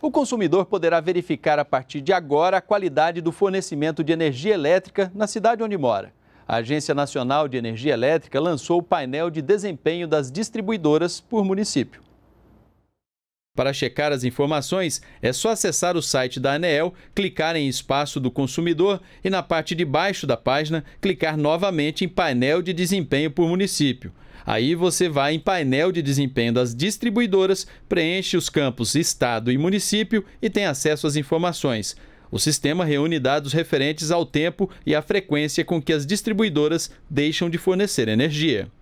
O consumidor poderá verificar a partir de agora a qualidade do fornecimento de energia elétrica na cidade onde mora. A Agência Nacional de Energia Elétrica lançou o painel de desempenho das distribuidoras por município. Para checar as informações, é só acessar o site da Anel, clicar em Espaço do Consumidor e na parte de baixo da página, clicar novamente em Painel de Desempenho por Município. Aí você vai em painel de desempenho das distribuidoras, preenche os campos Estado e Município e tem acesso às informações. O sistema reúne dados referentes ao tempo e à frequência com que as distribuidoras deixam de fornecer energia.